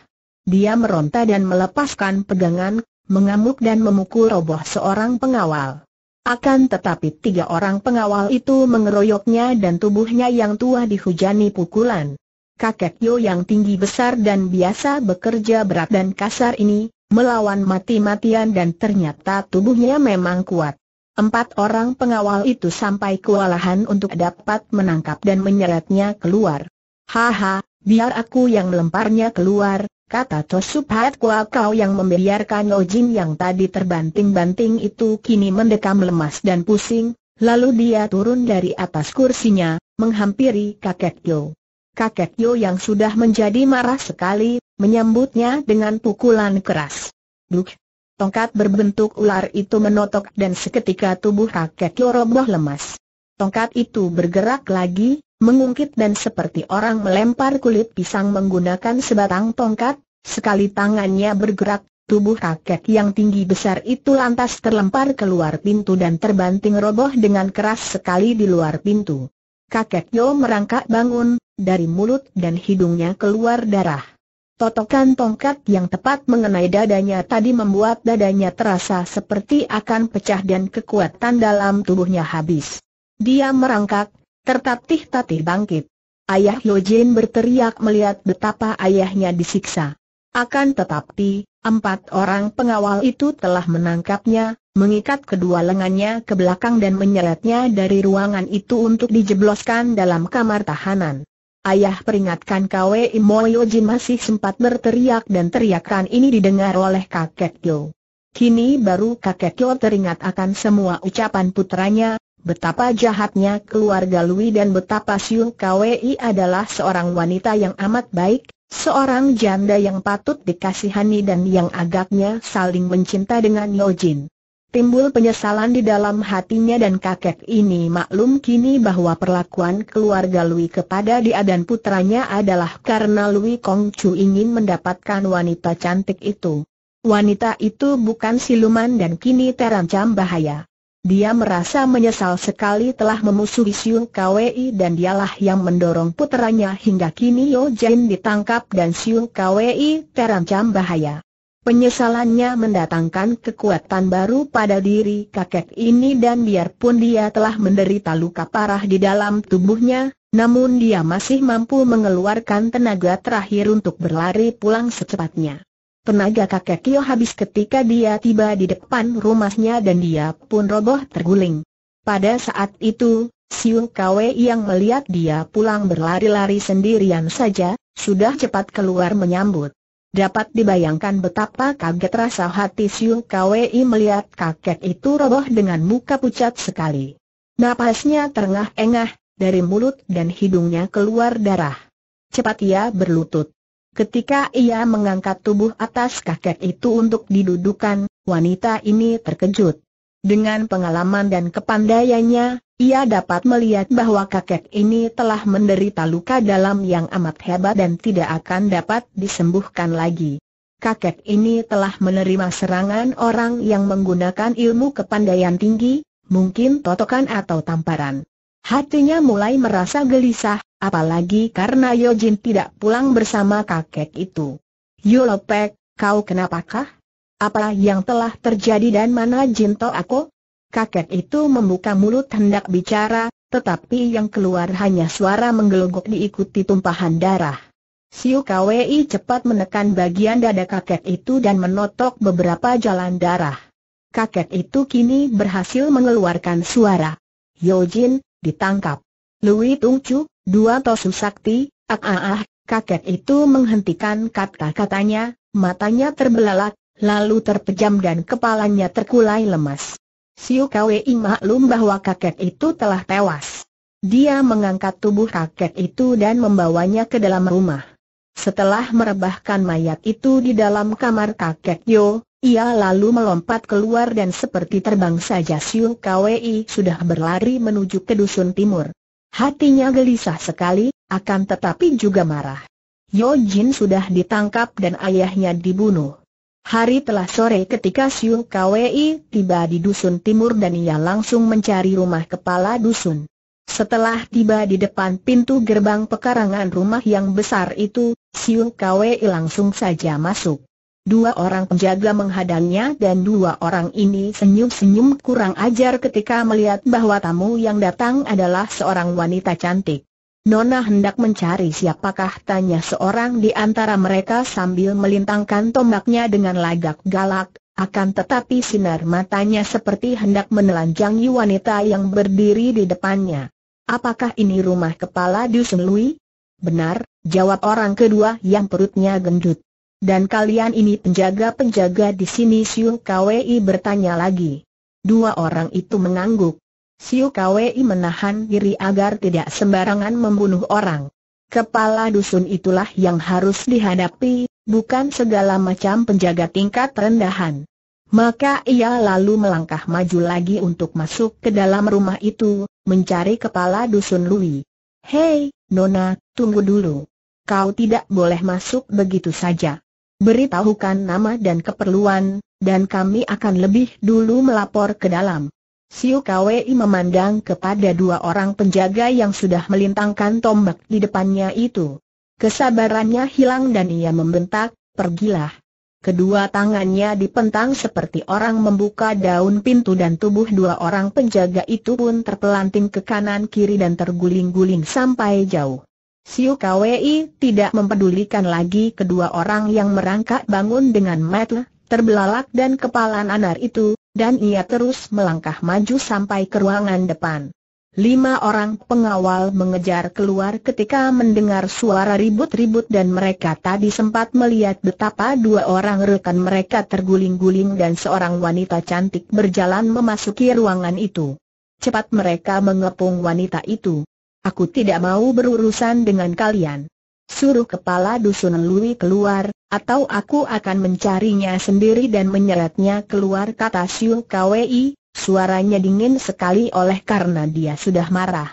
Dia meronta dan melepaskan pegangan, mengamuk dan memukul roboh seorang pengawal. Akan tetapi tiga orang pengawal itu mengeroyoknya dan tubuhnya yang tua dihujani pukulan kakek Yo yang tinggi besar dan biasa bekerja berat dan kasar ini, melawan mati-matian dan ternyata tubuhnya memang kuat. Empat orang pengawal itu sampai kewalahan untuk dapat menangkap dan menyeretnya keluar. Haha, biar aku yang melemparnya keluar, kata Hat Kua kau yang membiarkan Ojin yang tadi terbanting-banting itu kini mendekam lemas dan pusing, lalu dia turun dari atas kursinya, menghampiri kakek Yo. Kakek Yo yang sudah menjadi marah sekali, menyambutnya dengan pukulan keras. Duk! Tongkat berbentuk ular itu menotok dan seketika tubuh kakek Yo roboh lemas. Tongkat itu bergerak lagi, mengungkit dan seperti orang melempar kulit pisang menggunakan sebatang tongkat, sekali tangannya bergerak, tubuh kakek yang tinggi besar itu lantas terlempar keluar pintu dan terbanting roboh dengan keras sekali di luar pintu. Kakek Yo merangkak bangun, dari mulut dan hidungnya keluar darah. Totokan tongkat yang tepat mengenai dadanya tadi membuat dadanya terasa seperti akan pecah dan kekuatan dalam tubuhnya habis. Dia merangkak, tertatih-tatih bangkit. Ayah Yojin berteriak melihat betapa ayahnya disiksa. Akan tetapi, empat orang pengawal itu telah menangkapnya, mengikat kedua lengannya ke belakang dan menyeretnya dari ruangan itu untuk dijebloskan dalam kamar tahanan. Ayah peringatkan Kwei Imoyojin masih sempat berteriak dan teriakan ini didengar oleh kakek Kyo. Kini baru kakek Kyo teringat akan semua ucapan putranya, betapa jahatnya keluarga Lui dan betapa Siu Kwei adalah seorang wanita yang amat baik, seorang janda yang patut dikasihani dan yang agaknya saling mencinta dengan Yojin. Timbul penyesalan di dalam hatinya dan kakek ini maklum kini bahwa perlakuan keluarga Lui kepada dia dan putranya adalah karena Lui Kong Chu ingin mendapatkan wanita cantik itu. Wanita itu bukan siluman dan kini terancam bahaya. Dia merasa menyesal sekali telah memusuhi Siung Kwei dan dialah yang mendorong putranya hingga kini Yo Jin ditangkap dan Siung Kwei terancam bahaya. Penyesalannya mendatangkan kekuatan baru pada diri kakek ini dan biarpun dia telah menderita luka parah di dalam tubuhnya, namun dia masih mampu mengeluarkan tenaga terakhir untuk berlari pulang secepatnya. Tenaga kakek Kyo habis ketika dia tiba di depan rumahnya dan dia pun roboh terguling. Pada saat itu, Siu Kwe yang melihat dia pulang berlari-lari sendirian saja, sudah cepat keluar menyambut. Dapat dibayangkan betapa kaget rasa hati Siu Kwei melihat kakek itu roboh dengan muka pucat sekali. Napasnya terengah-engah, dari mulut dan hidungnya keluar darah. Cepat ia berlutut. Ketika ia mengangkat tubuh atas kakek itu untuk didudukan, wanita ini terkejut. Dengan pengalaman dan kepandaiannya, ia dapat melihat bahwa kakek ini telah menderita luka dalam yang amat hebat dan tidak akan dapat disembuhkan lagi. Kakek ini telah menerima serangan orang yang menggunakan ilmu kepandaian tinggi, mungkin totokan atau tamparan. Hatinya mulai merasa gelisah, apalagi karena Yojin tidak pulang bersama kakek itu. Yulopek, kau kenapakah? Apa yang telah terjadi dan mana Jinto aku? kakek itu membuka mulut hendak bicara, tetapi yang keluar hanya suara menggelogok diikuti tumpahan darah. Siu Kwei cepat menekan bagian dada kakek itu dan menotok beberapa jalan darah. Kakek itu kini berhasil mengeluarkan suara. Yojin, ditangkap. Lui Tungcu, dua tosu sakti, ak ah, ah, ah. kakek itu menghentikan kata-katanya, matanya terbelalak, lalu terpejam dan kepalanya terkulai lemas. Siu Kwei maklum bahwa kakek itu telah tewas. Dia mengangkat tubuh kakek itu dan membawanya ke dalam rumah. Setelah merebahkan mayat itu di dalam kamar kakek Yo, ia lalu melompat keluar dan seperti terbang saja Siu Kwei sudah berlari menuju ke dusun timur. Hatinya gelisah sekali, akan tetapi juga marah. Yo Jin sudah ditangkap dan ayahnya dibunuh. Hari telah sore ketika Siu Kwei tiba di dusun timur dan ia langsung mencari rumah kepala dusun. Setelah tiba di depan pintu gerbang pekarangan rumah yang besar itu, Siu Kwei langsung saja masuk. Dua orang penjaga menghadangnya dan dua orang ini senyum-senyum kurang ajar ketika melihat bahwa tamu yang datang adalah seorang wanita cantik. Nona hendak mencari siapakah tanya seorang di antara mereka sambil melintangkan tombaknya dengan lagak galak, akan tetapi sinar matanya seperti hendak menelanjangi wanita yang berdiri di depannya. Apakah ini rumah kepala Dusun Lui? Benar, jawab orang kedua yang perutnya gendut. Dan kalian ini penjaga-penjaga di sini Siu Kwi bertanya lagi. Dua orang itu mengangguk. Siu Kwei menahan diri agar tidak sembarangan membunuh orang. Kepala dusun itulah yang harus dihadapi, bukan segala macam penjaga tingkat rendahan. Maka ia lalu melangkah maju lagi untuk masuk ke dalam rumah itu, mencari kepala dusun Lui. Hei, Nona, tunggu dulu. Kau tidak boleh masuk begitu saja. Beritahukan nama dan keperluan, dan kami akan lebih dulu melapor ke dalam. Siu Kwei memandang kepada dua orang penjaga yang sudah melintangkan tombak di depannya itu. Kesabarannya hilang dan ia membentak, pergilah. Kedua tangannya dipentang seperti orang membuka daun pintu dan tubuh dua orang penjaga itu pun terpelanting ke kanan kiri dan terguling-guling sampai jauh. Siu Kwei tidak mempedulikan lagi kedua orang yang merangkak bangun dengan metel, terbelalak dan kepala nanar itu, dan ia terus melangkah maju sampai ke ruangan depan. Lima orang pengawal mengejar keluar ketika mendengar suara ribut-ribut dan mereka tadi sempat melihat betapa dua orang rekan mereka terguling-guling dan seorang wanita cantik berjalan memasuki ruangan itu. Cepat mereka mengepung wanita itu. Aku tidak mau berurusan dengan kalian suruh kepala dusun Lui keluar, atau aku akan mencarinya sendiri dan menyeretnya keluar kata Siu Kwei, suaranya dingin sekali oleh karena dia sudah marah.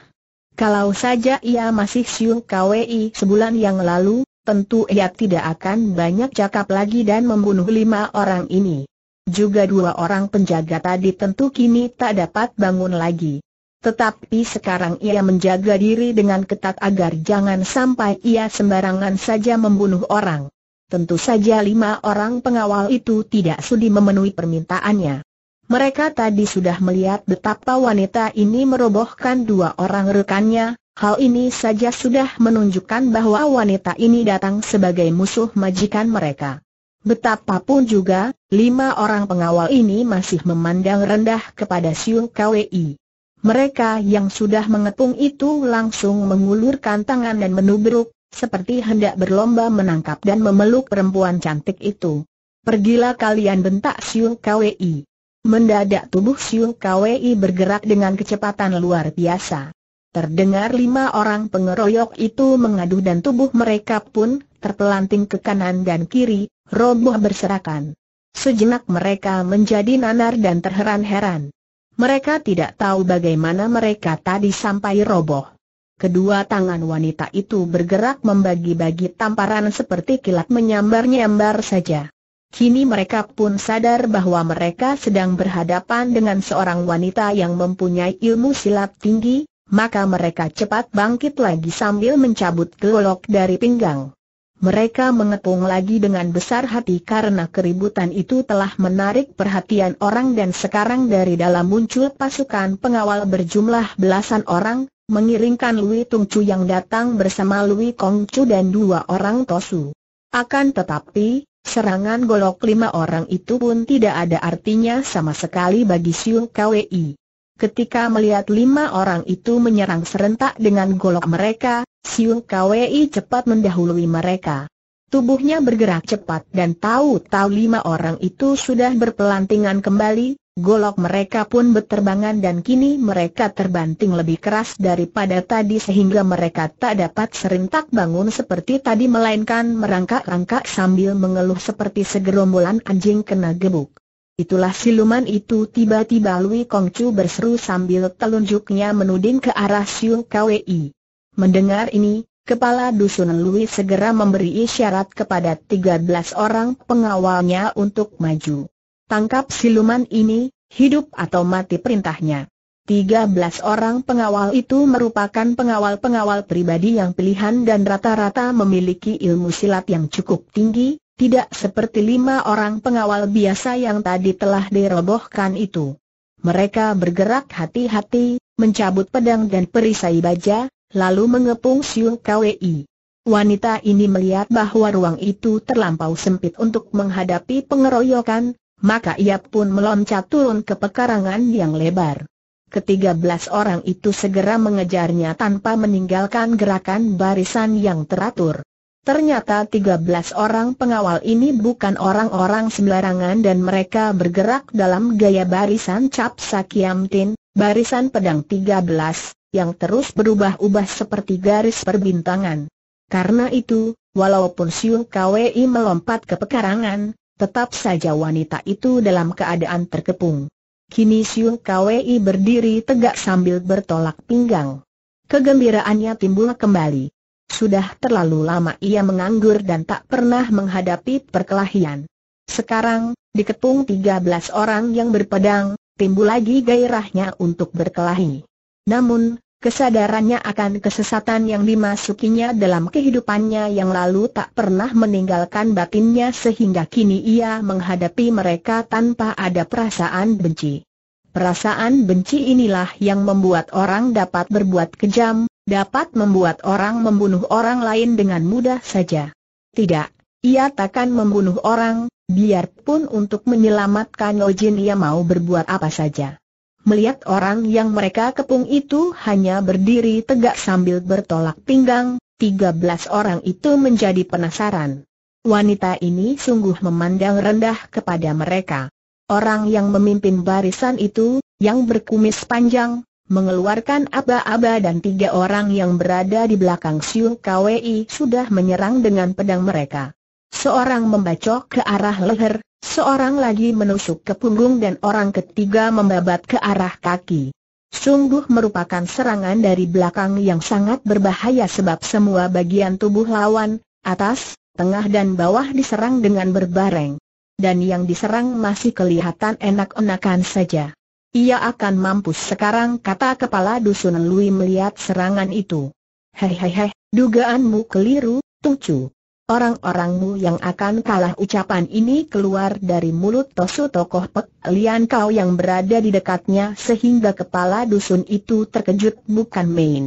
Kalau saja ia masih Siu Kwei sebulan yang lalu, tentu ia tidak akan banyak cakap lagi dan membunuh lima orang ini. Juga dua orang penjaga tadi tentu kini tak dapat bangun lagi. Tetapi sekarang ia menjaga diri dengan ketat agar jangan sampai ia sembarangan saja membunuh orang. Tentu saja lima orang pengawal itu tidak sudi memenuhi permintaannya. Mereka tadi sudah melihat betapa wanita ini merobohkan dua orang rekannya, hal ini saja sudah menunjukkan bahwa wanita ini datang sebagai musuh majikan mereka. Betapapun juga, lima orang pengawal ini masih memandang rendah kepada Siung Kwi. Mereka yang sudah mengepung itu langsung mengulurkan tangan dan menubruk, seperti hendak berlomba menangkap dan memeluk perempuan cantik itu. Pergilah kalian bentak Siu KWI. Mendadak tubuh Siu KWI bergerak dengan kecepatan luar biasa. Terdengar lima orang pengeroyok itu mengadu dan tubuh mereka pun terpelanting ke kanan dan kiri, roboh berserakan. Sejenak mereka menjadi nanar dan terheran-heran. Mereka tidak tahu bagaimana mereka tadi sampai roboh. Kedua tangan wanita itu bergerak membagi-bagi tamparan seperti kilat menyambar-nyambar saja. Kini mereka pun sadar bahwa mereka sedang berhadapan dengan seorang wanita yang mempunyai ilmu silat tinggi, maka mereka cepat bangkit lagi sambil mencabut golok dari pinggang. Mereka mengepung lagi dengan besar hati karena keributan itu telah menarik perhatian orang dan sekarang dari dalam muncul pasukan pengawal berjumlah belasan orang, mengiringkan Lui Tung Chu yang datang bersama Lui Kong Chu dan dua orang Tosu. Akan tetapi, serangan golok lima orang itu pun tidak ada artinya sama sekali bagi Siu Kwei. Ketika melihat lima orang itu menyerang serentak dengan golok mereka, Siung Kwei cepat mendahului mereka. Tubuhnya bergerak cepat dan tahu-tahu lima orang itu sudah berpelantingan kembali, golok mereka pun berterbangan dan kini mereka terbanting lebih keras daripada tadi sehingga mereka tak dapat serentak bangun seperti tadi melainkan merangkak-rangkak sambil mengeluh seperti segerombolan anjing kena gebuk. Itulah siluman itu tiba-tiba Lui Kongcu berseru sambil telunjuknya menuding ke arah Siu Kwei. Mendengar ini, Kepala Dusun Louis segera memberi isyarat kepada 13 orang pengawalnya untuk maju. Tangkap siluman ini, hidup atau mati perintahnya. 13 orang pengawal itu merupakan pengawal-pengawal pribadi yang pilihan dan rata-rata memiliki ilmu silat yang cukup tinggi, tidak seperti lima orang pengawal biasa yang tadi telah dirobohkan itu. Mereka bergerak hati-hati, mencabut pedang dan perisai baja, lalu mengepung Siu Kwei. Wanita ini melihat bahwa ruang itu terlampau sempit untuk menghadapi pengeroyokan, maka ia pun meloncat turun ke pekarangan yang lebar. Ketiga belas orang itu segera mengejarnya tanpa meninggalkan gerakan barisan yang teratur. Ternyata tiga belas orang pengawal ini bukan orang-orang sembarangan dan mereka bergerak dalam gaya barisan cap sakiam barisan pedang tiga belas yang terus berubah-ubah seperti garis perbintangan. Karena itu, walaupun Siu Kwei melompat ke pekarangan, tetap saja wanita itu dalam keadaan terkepung. Kini Siu Kwei berdiri tegak sambil bertolak pinggang. Kegembiraannya timbul kembali. Sudah terlalu lama ia menganggur dan tak pernah menghadapi perkelahian. Sekarang, dikepung 13 orang yang berpedang, timbul lagi gairahnya untuk berkelahi. Namun, kesadarannya akan kesesatan yang dimasukinya dalam kehidupannya yang lalu tak pernah meninggalkan batinnya sehingga kini ia menghadapi mereka tanpa ada perasaan benci. Perasaan benci inilah yang membuat orang dapat berbuat kejam, dapat membuat orang membunuh orang lain dengan mudah saja. Tidak, ia takkan membunuh orang, biarpun untuk menyelamatkan Ojin ia mau berbuat apa saja. Melihat orang yang mereka kepung itu hanya berdiri tegak sambil bertolak pinggang, 13 orang itu menjadi penasaran. Wanita ini sungguh memandang rendah kepada mereka. Orang yang memimpin barisan itu, yang berkumis panjang, mengeluarkan aba-aba dan tiga orang yang berada di belakang Siu Kwi sudah menyerang dengan pedang mereka. Seorang membacok ke arah leher, Seorang lagi menusuk ke punggung dan orang ketiga membabat ke arah kaki. Sungguh merupakan serangan dari belakang yang sangat berbahaya sebab semua bagian tubuh lawan, atas, tengah dan bawah diserang dengan berbareng. Dan yang diserang masih kelihatan enak-enakan saja. Ia akan mampus sekarang kata kepala dusun Lui melihat serangan itu. Hehehe, dugaanmu keliru, Tungcu orang-orangmu yang akan kalah ucapan ini keluar dari mulut Tosu tokoh Pek Lian Kau yang berada di dekatnya sehingga kepala dusun itu terkejut bukan main.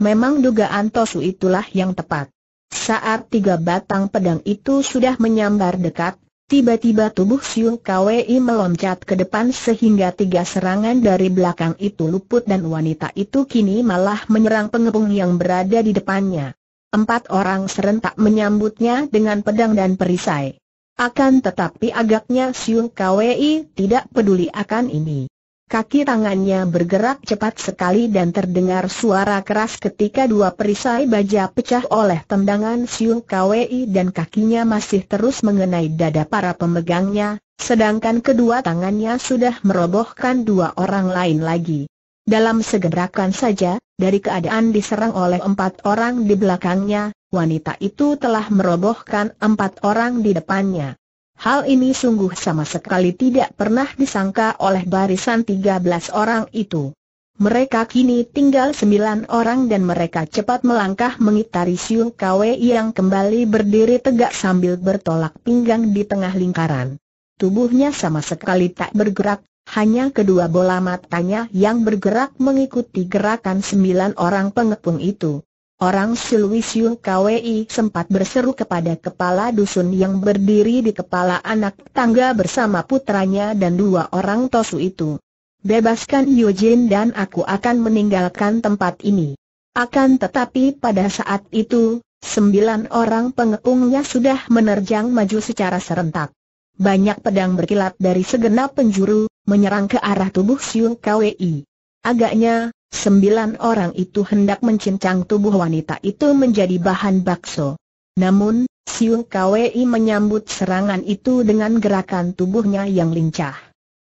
Memang dugaan Tosu itulah yang tepat. Saat tiga batang pedang itu sudah menyambar dekat, tiba-tiba tubuh Siung Kwei meloncat ke depan sehingga tiga serangan dari belakang itu luput dan wanita itu kini malah menyerang pengepung yang berada di depannya. Empat orang serentak menyambutnya dengan pedang dan perisai. Akan tetapi agaknya Siu Kwei tidak peduli akan ini. Kaki tangannya bergerak cepat sekali dan terdengar suara keras ketika dua perisai baja pecah oleh tendangan Siu Kwei dan kakinya masih terus mengenai dada para pemegangnya, sedangkan kedua tangannya sudah merobohkan dua orang lain lagi. Dalam segebrakan saja, dari keadaan diserang oleh empat orang di belakangnya, wanita itu telah merobohkan empat orang di depannya. Hal ini sungguh sama sekali tidak pernah disangka oleh barisan 13 orang itu. Mereka kini tinggal sembilan orang dan mereka cepat melangkah mengitari Siu Kwe yang kembali berdiri tegak sambil bertolak pinggang di tengah lingkaran. Tubuhnya sama sekali tak bergerak, hanya kedua bola matanya yang bergerak mengikuti gerakan sembilan orang pengepung itu. Orang Silwisiu KWI sempat berseru kepada kepala dusun yang berdiri di kepala anak tangga bersama putranya dan dua orang tosu itu. Bebaskan Yojin dan aku akan meninggalkan tempat ini. Akan tetapi pada saat itu, sembilan orang pengepungnya sudah menerjang maju secara serentak. Banyak pedang berkilat dari segenap penjuru, menyerang ke arah tubuh Siung Kwei. Agaknya, sembilan orang itu hendak mencincang tubuh wanita itu menjadi bahan bakso. Namun, Siung Kwei menyambut serangan itu dengan gerakan tubuhnya yang lincah.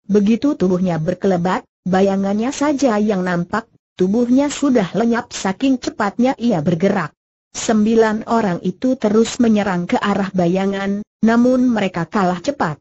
Begitu tubuhnya berkelebat, bayangannya saja yang nampak, tubuhnya sudah lenyap saking cepatnya ia bergerak. Sembilan orang itu terus menyerang ke arah bayangan, namun mereka kalah cepat.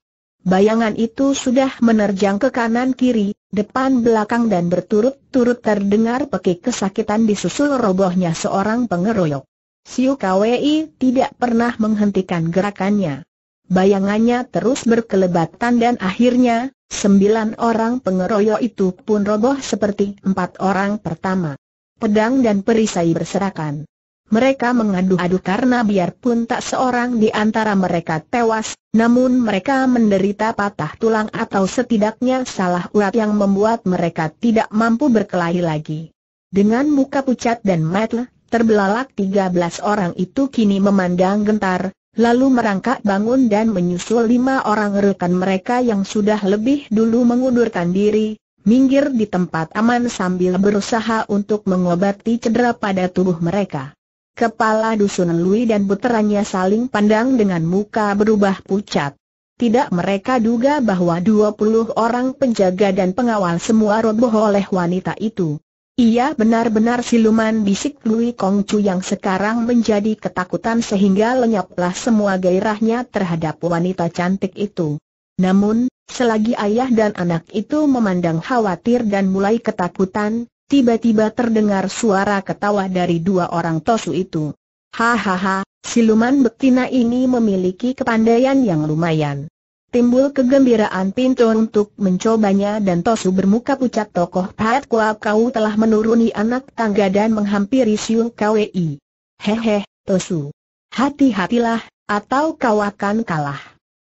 Bayangan itu sudah menerjang ke kanan kiri, depan belakang dan berturut-turut terdengar pekik kesakitan disusul robohnya seorang pengeroyok. Siu Kwei tidak pernah menghentikan gerakannya. Bayangannya terus berkelebatan dan akhirnya, sembilan orang pengeroyok itu pun roboh seperti empat orang pertama. Pedang dan perisai berserakan. Mereka mengadu-adu karena biarpun tak seorang di antara mereka tewas, namun mereka menderita patah tulang atau setidaknya salah urat yang membuat mereka tidak mampu berkelahi lagi. Dengan muka pucat dan metel, terbelalak tiga belas orang itu kini memandang gentar, lalu merangkak bangun dan menyusul lima orang rekan mereka yang sudah lebih dulu mengundurkan diri, minggir di tempat aman sambil berusaha untuk mengobati cedera pada tubuh mereka. Kepala Dusun Lui dan puteranya saling pandang dengan muka berubah pucat. Tidak mereka duga bahwa 20 orang penjaga dan pengawal semua roboh oleh wanita itu. Ia benar-benar siluman bisik Lui Kong Chu yang sekarang menjadi ketakutan sehingga lenyaplah semua gairahnya terhadap wanita cantik itu. Namun, selagi ayah dan anak itu memandang khawatir dan mulai ketakutan, tiba-tiba terdengar suara ketawa dari dua orang tosu itu. Hahaha, siluman betina ini memiliki kepandaian yang lumayan. Timbul kegembiraan Pinto untuk mencobanya dan Tosu bermuka pucat tokoh Pat Kua kau telah menuruni anak tangga dan menghampiri Siung Kwi. Hehe, Tosu. Hati-hatilah, atau kau akan kalah.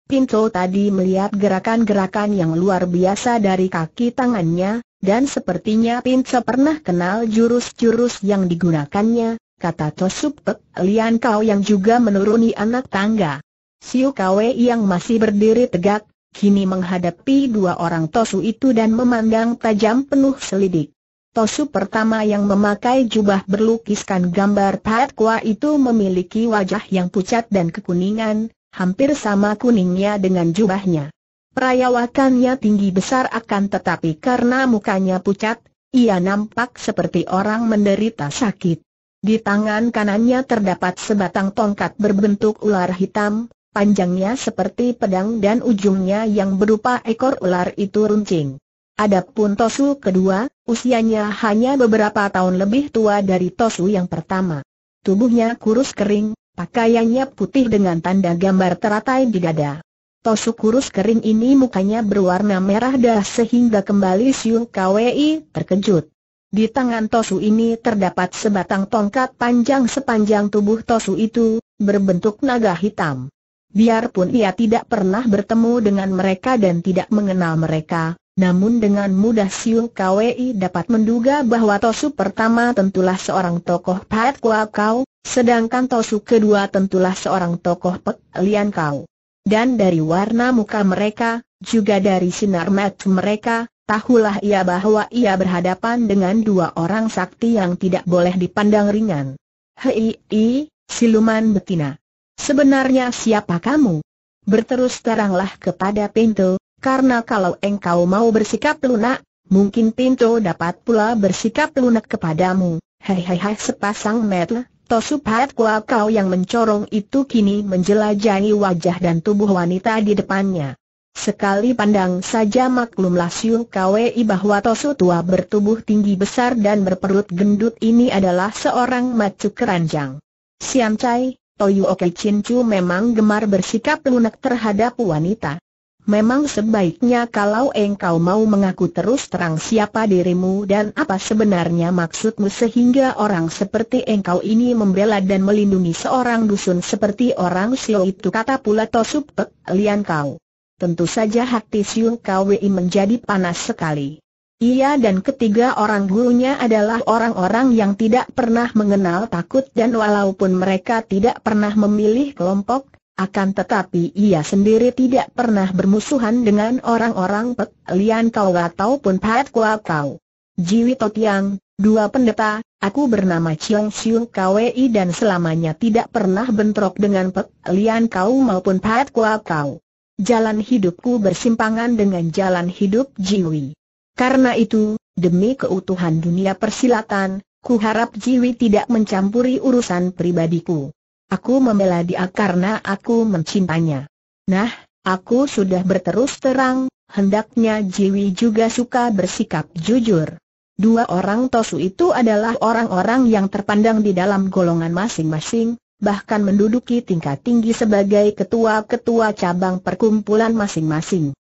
Pinto tadi melihat gerakan-gerakan yang luar biasa dari kaki tangannya, dan sepertinya Pinca pernah kenal jurus-jurus yang digunakannya, kata Tosup Pek Lian Kau yang juga menuruni anak tangga. Siu Kwe yang masih berdiri tegak, kini menghadapi dua orang Tosu itu dan memandang tajam penuh selidik. Tosu pertama yang memakai jubah berlukiskan gambar Pat Kua itu memiliki wajah yang pucat dan kekuningan, hampir sama kuningnya dengan jubahnya. Perayawakannya tinggi besar akan tetapi karena mukanya pucat, ia nampak seperti orang menderita sakit. Di tangan kanannya terdapat sebatang tongkat berbentuk ular hitam, panjangnya seperti pedang dan ujungnya yang berupa ekor ular itu runcing. Adapun Tosu kedua, usianya hanya beberapa tahun lebih tua dari Tosu yang pertama. Tubuhnya kurus kering, pakaiannya putih dengan tanda gambar teratai di dada. Tosu kurus kering ini mukanya berwarna merah dah sehingga kembali Siu Kwi terkejut. Di tangan Tosu ini terdapat sebatang tongkat panjang sepanjang tubuh Tosu itu, berbentuk naga hitam. Biarpun ia tidak pernah bertemu dengan mereka dan tidak mengenal mereka, namun dengan mudah Siu Kwi dapat menduga bahwa Tosu pertama tentulah seorang tokoh Pat Kua Kau, sedangkan Tosu kedua tentulah seorang tokoh Pek Lian Kau. Dan dari warna muka mereka, juga dari sinar mata mereka, tahulah ia bahwa ia berhadapan dengan dua orang sakti yang tidak boleh dipandang ringan. Hei, i, siluman betina. Sebenarnya siapa kamu? Berterus teranglah kepada Pinto, karena kalau engkau mau bersikap lunak, mungkin Pinto dapat pula bersikap lunak kepadamu. Hei hei hei sepasang mata, Tosubhat Kua Kau yang mencorong itu kini menjelajahi wajah dan tubuh wanita di depannya. Sekali pandang saja maklumlah siung Kwei bahwa Tosu tua bertubuh tinggi besar dan berperut gendut ini adalah seorang macu keranjang. Siam Chai, Toyo Oke Chin Chu memang gemar bersikap lunak terhadap wanita. Memang sebaiknya kalau engkau mau mengaku terus terang siapa dirimu dan apa sebenarnya maksudmu sehingga orang seperti engkau ini membela dan melindungi seorang dusun seperti orang Sio itu kata pula Tosup Pek eh, Lian Kau. Tentu saja hati Siu Kwi menjadi panas sekali. Ia dan ketiga orang gurunya adalah orang-orang yang tidak pernah mengenal takut dan walaupun mereka tidak pernah memilih kelompok, akan tetapi ia sendiri tidak pernah bermusuhan dengan orang-orang Pek Lian Kau ataupun Pat Kua Kau. Jiwi Totiang, dua pendeta, aku bernama Chiong Siung Kwei dan selamanya tidak pernah bentrok dengan Pek Lian Kau maupun Pat Kua Kau. Jalan hidupku bersimpangan dengan jalan hidup Jiwi. Karena itu, demi keutuhan dunia persilatan, ku harap Jiwi tidak mencampuri urusan pribadiku. Aku membela dia karena aku mencintainya. Nah, aku sudah berterus terang, hendaknya Jiwi juga suka bersikap jujur. Dua orang Tosu itu adalah orang-orang yang terpandang di dalam golongan masing-masing, bahkan menduduki tingkat tinggi sebagai ketua-ketua cabang perkumpulan masing-masing.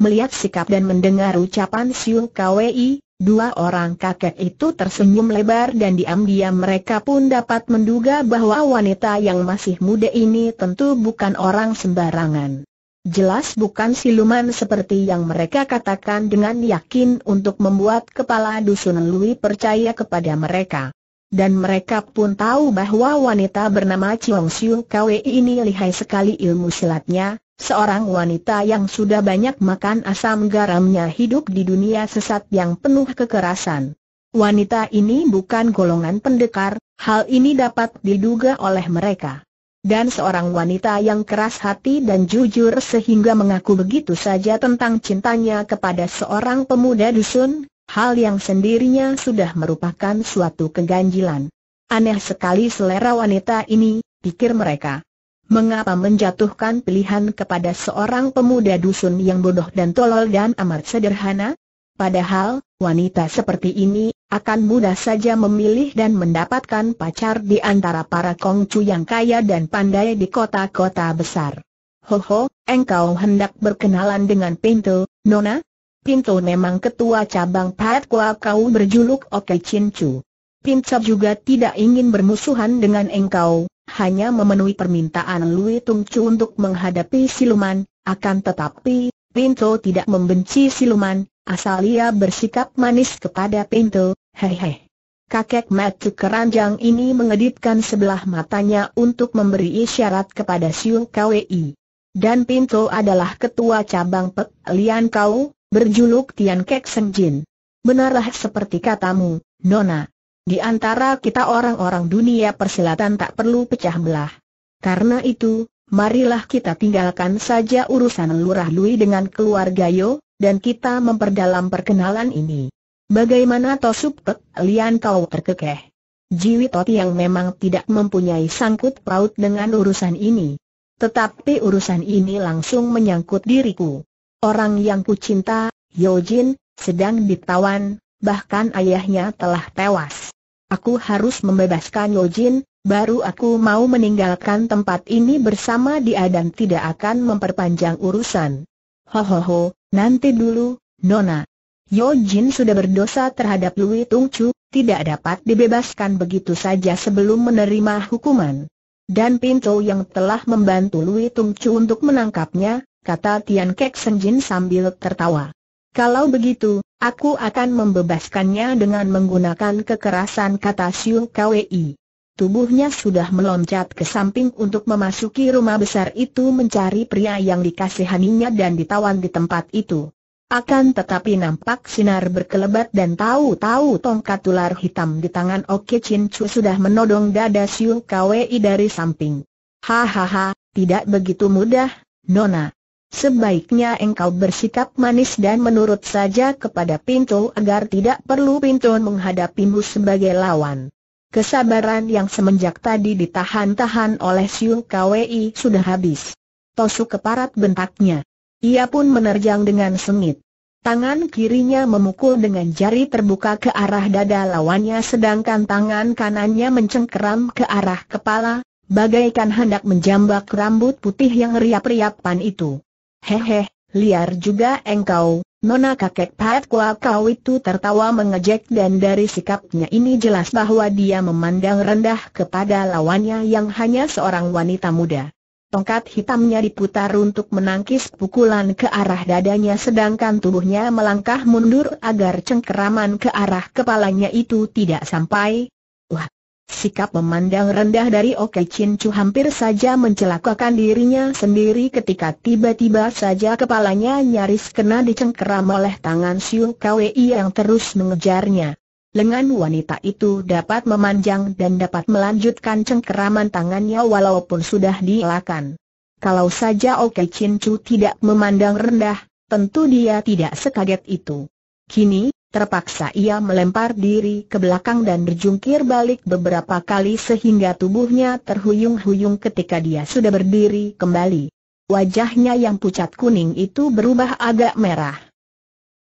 Melihat sikap dan mendengar ucapan Siung Kwei, Dua orang kakek itu tersenyum lebar dan diam-diam mereka pun dapat menduga bahwa wanita yang masih muda ini tentu bukan orang sembarangan. Jelas bukan siluman seperti yang mereka katakan dengan yakin untuk membuat kepala dusun Lui percaya kepada mereka. Dan mereka pun tahu bahwa wanita bernama Chiong Siu Kwe ini lihai sekali ilmu silatnya, Seorang wanita yang sudah banyak makan asam garamnya hidup di dunia sesat yang penuh kekerasan. Wanita ini bukan golongan pendekar, hal ini dapat diduga oleh mereka. Dan seorang wanita yang keras hati dan jujur sehingga mengaku begitu saja tentang cintanya kepada seorang pemuda dusun, hal yang sendirinya sudah merupakan suatu keganjilan. Aneh sekali selera wanita ini, pikir mereka. Mengapa menjatuhkan pilihan kepada seorang pemuda dusun yang bodoh dan tolol dan amat sederhana? Padahal, wanita seperti ini, akan mudah saja memilih dan mendapatkan pacar di antara para kongcu yang kaya dan pandai di kota-kota besar. Hoho, engkau hendak berkenalan dengan Pinto, Nona? Pinto memang ketua cabang Pat Kua kau berjuluk Oke Cincu. Pinto juga tidak ingin bermusuhan dengan engkau, hanya memenuhi permintaan Lui Tung Chu untuk menghadapi siluman, akan tetapi, Pinto tidak membenci siluman, asal ia bersikap manis kepada Pinto, hehe. Kakek Matu Keranjang ini mengedipkan sebelah matanya untuk memberi isyarat kepada Siu KWI. Dan Pinto adalah ketua cabang Pek Lian Kau, berjuluk Tian Kek Senjin. Benarlah seperti katamu, Nona. Di antara kita orang-orang dunia persilatan tak perlu pecah belah. Karena itu, marilah kita tinggalkan saja urusan lurah lui dengan keluarga Yo, dan kita memperdalam perkenalan ini. Bagaimana Tosup Pek Lian kau terkekeh? Jiwi Toti yang memang tidak mempunyai sangkut paut dengan urusan ini. Tetapi urusan ini langsung menyangkut diriku. Orang yang ku cinta, Yo Jin, sedang ditawan, bahkan ayahnya telah tewas aku harus membebaskan Yojin, baru aku mau meninggalkan tempat ini bersama dia dan tidak akan memperpanjang urusan. Ho ho ho, nanti dulu, Nona. Yojin sudah berdosa terhadap Lui Tung Chu, tidak dapat dibebaskan begitu saja sebelum menerima hukuman. Dan Pinto yang telah membantu Lui Tung Chu untuk menangkapnya, kata Tian Kek Senjin sambil tertawa. Kalau begitu, Aku akan membebaskannya dengan menggunakan kekerasan kata Siu Kwei. Tubuhnya sudah meloncat ke samping untuk memasuki rumah besar itu mencari pria yang dikasihaninya dan ditawan di tempat itu. Akan tetapi nampak sinar berkelebat dan tahu-tahu tongkat ular hitam di tangan Oke Chin Chu sudah menodong dada Siu Kwei dari samping. Hahaha, tidak begitu mudah, Nona. Sebaiknya engkau bersikap manis dan menurut saja kepada Pinto agar tidak perlu Pinto menghadapimu sebagai lawan. Kesabaran yang semenjak tadi ditahan-tahan oleh Siung Kwei sudah habis. Tosu keparat bentaknya. Ia pun menerjang dengan sengit. Tangan kirinya memukul dengan jari terbuka ke arah dada lawannya sedangkan tangan kanannya mencengkeram ke arah kepala, bagaikan hendak menjambak rambut putih yang riap-riapan itu. Hehe, liar juga engkau, Nona kakek Pat Kua kau itu tertawa mengejek dan dari sikapnya ini jelas bahwa dia memandang rendah kepada lawannya yang hanya seorang wanita muda. Tongkat hitamnya diputar untuk menangkis pukulan ke arah dadanya sedangkan tubuhnya melangkah mundur agar cengkeraman ke arah kepalanya itu tidak sampai. Wah, Sikap memandang rendah dari Oke Chin Chu hampir saja mencelakakan dirinya sendiri ketika tiba-tiba saja kepalanya nyaris kena dicengkeram oleh tangan Siu Kwei yang terus mengejarnya. Lengan wanita itu dapat memanjang dan dapat melanjutkan cengkeraman tangannya walaupun sudah dielakkan. Kalau saja Oke Chin Chu tidak memandang rendah, tentu dia tidak sekaget itu. Kini, Terpaksa ia melempar diri ke belakang dan berjungkir balik beberapa kali sehingga tubuhnya terhuyung-huyung ketika dia sudah berdiri kembali. Wajahnya yang pucat kuning itu berubah agak merah.